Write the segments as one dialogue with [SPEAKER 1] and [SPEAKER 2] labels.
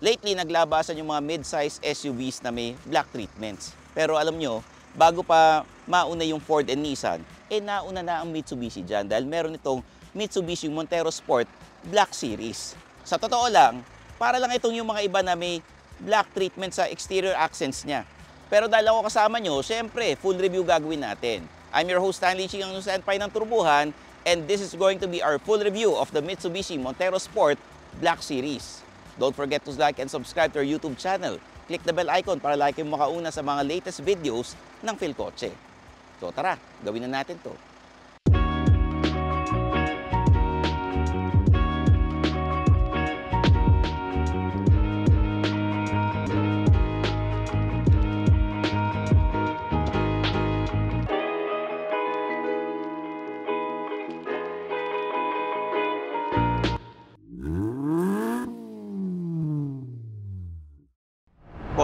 [SPEAKER 1] lately naglabasan yung mga mid-size SUVs na may black treatments. Pero alam nyo, bago pa mauna yung Ford and Nissan, eh nauna na ang Mitsubishi dyan dahil meron itong Mitsubishi Montero Sport Black Series. Sa totoo lang, para lang itong yung mga iba na may black treatment sa exterior accents niya. Pero dahil ako kasama nyo, syempre, full review gagawin natin. I'm your host Stanley Ching, ang senpai ng Turbuhan, and this is going to be our full review of the Mitsubishi Montero Sport Black Series. Don't forget to like and subscribe to our YouTube channel. Click the bell icon para like yung makauna sa mga latest videos ng Philcoche. So tara, gawin na natin to.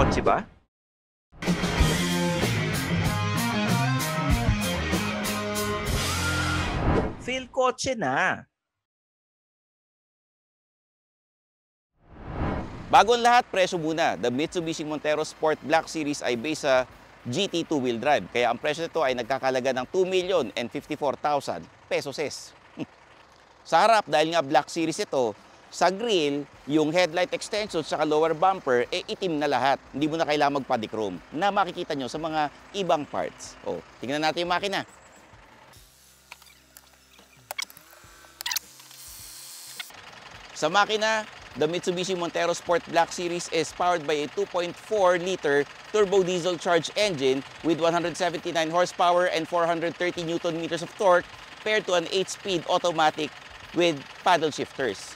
[SPEAKER 1] kotse ba? Feel kotse na. Bago ang lahat, presyo muna. The Mitsubishi Montero Sport Black Series ay based sa GT 2 wheel drive. Kaya ang presyo nito ay nagkakalaga ng 2,054,000 pesos. sa harap, dahil nga Black Series ito, sa grill, yung headlight extension sa lower bumper, eh itim na lahat. Hindi mo na kailangan magpa-dechrome na makikita nyo sa mga ibang parts. O, tingnan natin yung makina. Sa makina, the Mitsubishi Montero Sport Black Series is powered by a 2.4-liter turbo diesel charged engine with 179 horsepower and 430 newton meters of torque paired to an 8-speed automatic with paddle shifters.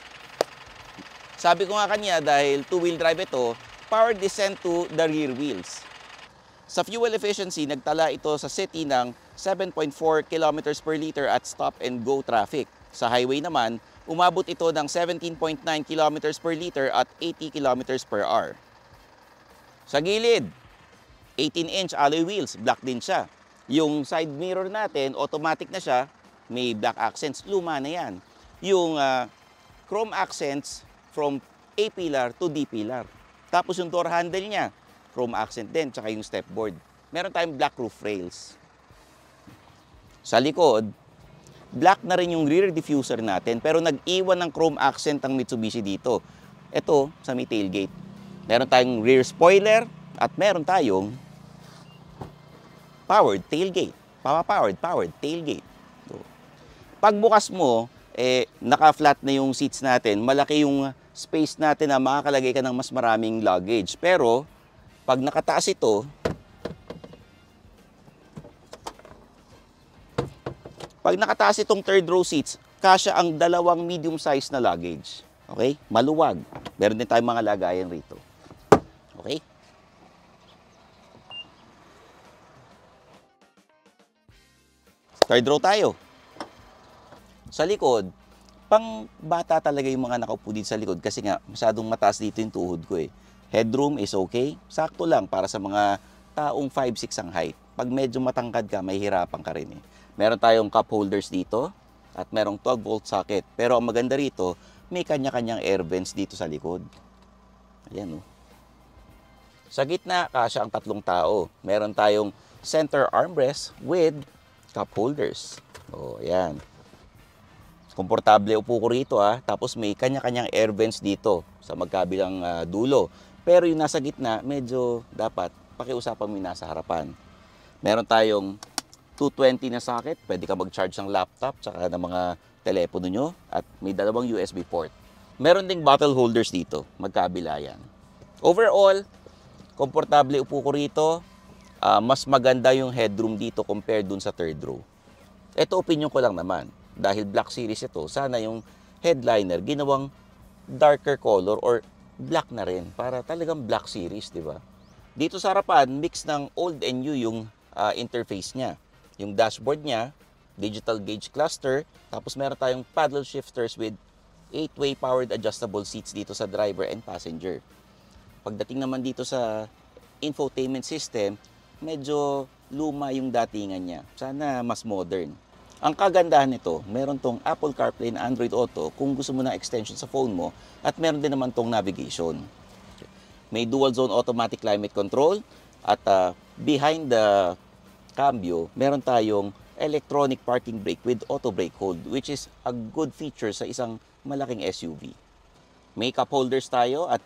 [SPEAKER 1] Sabi ko nga kanya dahil two-wheel drive ito, power descent to the rear wheels. Sa fuel efficiency, nagtala ito sa city ng 7.4 km per liter at stop and go traffic. Sa highway naman, umabot ito ng 17.9 km per liter at 80 km per hour. Sa gilid, 18-inch alloy wheels, black din siya. Yung side mirror natin, automatic na siya, may black accents, luma na yan. Yung uh, chrome accents, from A pillar to D pillar. Tapos yung door handle niya, chrome accent din, tsaka yung step board. Meron tayong black roof rails. Sa likod, black na rin yung rear diffuser natin, pero nag-iwan ng chrome accent ang Mitsubishi dito. Ito, sa may tailgate. Meron tayong rear spoiler, at meron tayong powered tailgate. Power-powered, powered tailgate. pagbukas mo, eh, naka-flat na yung seats natin, malaki yung space natin na makakalagay ka ng mas maraming luggage. Pero, pag nakataas ito, pag nakataas itong third row seats, kasya ang dalawang medium size na luggage. Okay? Maluwag. Meron din tayong mga lagayan rito. Okay? Third row tayo. Sa likod, pang bata talaga yung mga nakaupo dito sa likod kasi nga masyadong mataas dito yung tuhod ko eh. Headroom is okay. Sakto lang para sa mga taong 5'6 ang height. Pag medyo matangkad ka, mahihirapan ka rin eh. Meron tayong cup holders dito at merong 12 volt socket. Pero ang maganda rito, may kanya-kanyang air vents dito sa likod. Ayan oh. Sa gitna, kasya ang tatlong tao. Meron tayong center armrest with cup holders. Oh, ayan. Komportable upo ko rito ha. Ah. Tapos may kanya-kanyang air vents dito sa magkabilang uh, dulo. Pero yung nasa gitna, medyo dapat pakiusapan mo yung nasa harapan. Meron tayong 220 na socket. Pwede ka mag-charge ng laptop tsaka ng mga telepono nyo. At may dalawang USB port. Meron ding bottle holders dito. Magkabila yan. Overall, komportable upo ko rito. Uh, mas maganda yung headroom dito compared dun sa third row. Ito opinion ko lang naman dahil Black Series ito, sana yung headliner ginawang darker color or black na rin para talagang Black Series, di ba? Dito sa harapan, mix ng old and new yung uh, interface niya. Yung dashboard niya, digital gauge cluster, tapos meron tayong paddle shifters with 8-way powered adjustable seats dito sa driver and passenger. Pagdating naman dito sa infotainment system, medyo luma yung datingan niya. Sana mas modern. Ang kagandahan nito, meron tong Apple CarPlay na Android Auto kung gusto mo ng extension sa phone mo at meron din naman tong navigation. May dual zone automatic climate control at uh, behind the cambio, meron tayong electronic parking brake with auto brake hold which is a good feature sa isang malaking SUV. May cup holders tayo at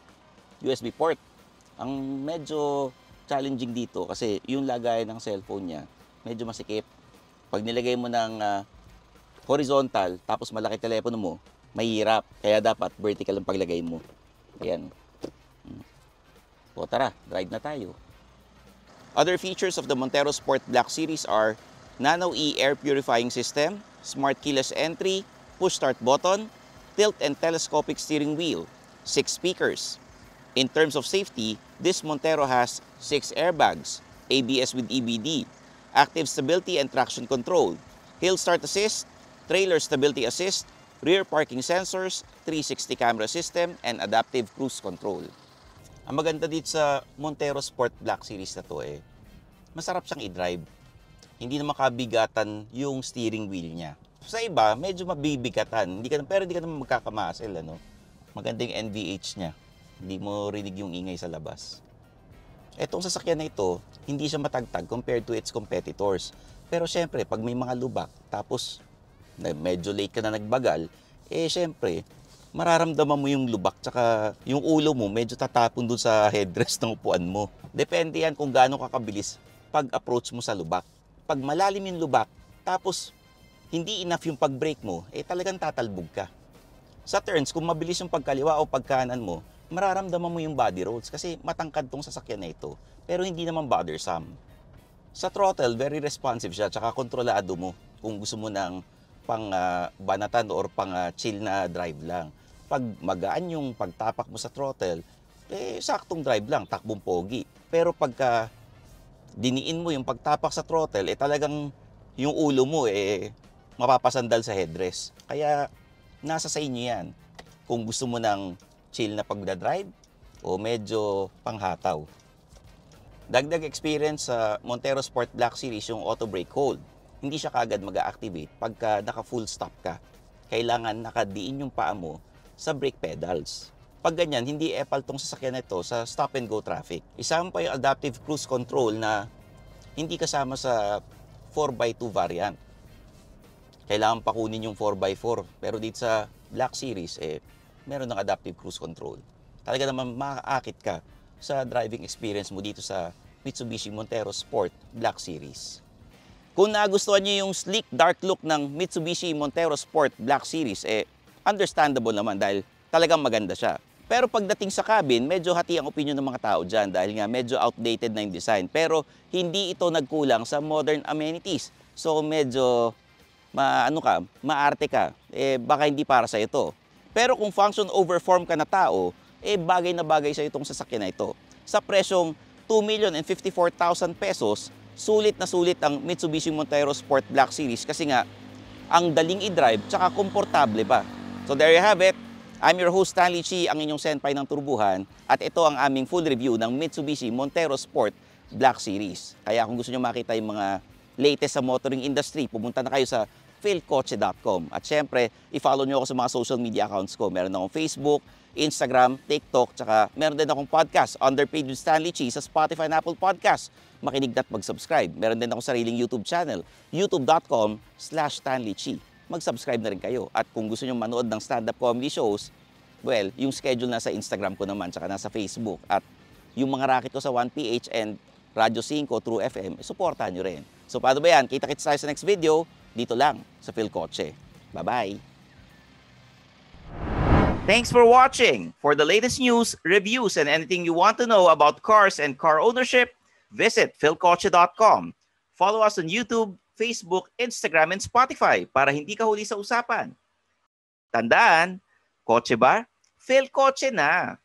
[SPEAKER 1] USB port. Ang medyo challenging dito kasi yung lagay ng cellphone niya medyo masikip pag nilagay mo ng uh, horizontal, tapos malaki telepono mo, mahirap. Kaya dapat vertical ang paglagay mo. Ayan. Hmm. O tara, drive na tayo. Other features of the Montero Sport Black Series are Nano E Air Purifying System, Smart Keyless Entry, Push Start Button, Tilt and Telescopic Steering Wheel, 6 speakers. In terms of safety, this Montero has 6 airbags, ABS with EBD, active stability and traction control, hill start assist, trailer stability assist, rear parking sensors, 360 camera system, and adaptive cruise control. Ang maganda dito sa Montero Sport Black Series na to eh, masarap siyang i-drive. Hindi na makabigatan yung steering wheel niya. Sa iba, medyo mabibigatan. Hindi ka, pero hindi ka naman magkakamasel. Ano? Maganda yung NVH niya. Hindi mo rinig yung ingay sa labas. Itong sasakyan na ito, hindi siya matagtag compared to its competitors. Pero siyempre, pag may mga lubak, tapos na medyo late ka na nagbagal, eh siyempre, mararamdaman mo yung lubak tsaka yung ulo mo medyo tatapon dun sa headrest ng upuan mo. Depende yan kung gaano kakabilis pag-approach mo sa lubak. Pag malalim yung lubak, tapos hindi enough yung pag-brake mo, eh talagang tatalbog ka. Sa turns, kung mabilis yung pagkaliwa o pagkanan mo, mararamdaman mo yung body rolls kasi matangkad tong sasakyan na ito pero hindi naman bothersome. Sa throttle, very responsive siya tsaka kontrolado mo kung gusto mo ng pang uh, banatan or pang uh, chill na drive lang. Pag magaan yung pagtapak mo sa throttle, eh saktong drive lang, takbong pogi. Pero pagka diniin mo yung pagtapak sa throttle, eh talagang yung ulo mo eh mapapasandal sa headrest. Kaya nasa sa inyo yan. Kung gusto mo ng chill na pagdadrive o medyo panghataw. Dagdag experience sa Montero Sport Black Series yung auto brake hold. Hindi siya kagad mag-activate pagka naka full stop ka. Kailangan nakadiin yung paa mo sa brake pedals. Pag ganyan, hindi epal tong sasakyan nito sa stop and go traffic. Isama pa yung adaptive cruise control na hindi kasama sa 4x2 variant. Kailangan pa kunin yung 4x4 pero dito sa Black Series eh meron ng adaptive cruise control. Talaga naman makakaakit ka sa driving experience mo dito sa Mitsubishi Montero Sport Black Series. Kung nagustuhan niyo yung sleek dark look ng Mitsubishi Montero Sport Black Series, eh understandable naman dahil talagang maganda siya. Pero pagdating sa cabin, medyo hati ang opinion ng mga tao dyan dahil nga medyo outdated na yung design. Pero hindi ito nagkulang sa modern amenities. So medyo ano ka, maarte ka. Eh baka hindi para sa ito. Pero kung function over form ka na tao, eh bagay na bagay sa itong sasakyan na ito. Sa presyong 2,054,000 pesos, sulit na sulit ang Mitsubishi Montero Sport Black Series kasi nga ang daling i-drive tsaka komportable pa. So there you have it. I'm your host Stanley Chi, ang inyong senpai ng turbuhan at ito ang aming full review ng Mitsubishi Montero Sport Black Series. Kaya kung gusto nyo makita yung mga latest sa motoring industry, pumunta na kayo sa philcoche.com. At syempre, i-follow nyo ako sa mga social media accounts ko. Meron akong Facebook, Instagram, TikTok, tsaka meron din akong podcast, Underpaid with Stanley Chi, sa Spotify and Apple Podcast. Makinig at mag-subscribe. Meron din akong sariling YouTube channel, youtube.com slash Stanley Chi. Mag-subscribe na rin kayo. At kung gusto nyo manood ng stand-up comedy shows, well, yung schedule nasa Instagram ko naman, tsaka nasa Facebook. At yung mga racket ko sa 1PH and Radyo 5 through FM, supportahan nyo rin. So paano ba yan? Kita-kits tayo sa next video dito lang sa Philcoche. Bye-bye! Thanks for watching. For the latest news, reviews, and anything you want to know about cars and car ownership, visit philcoche.com. Follow us on YouTube, Facebook, Instagram, and Spotify para hindi ka huli sa usapan. Tandaan, kotse ba? Philcoche na!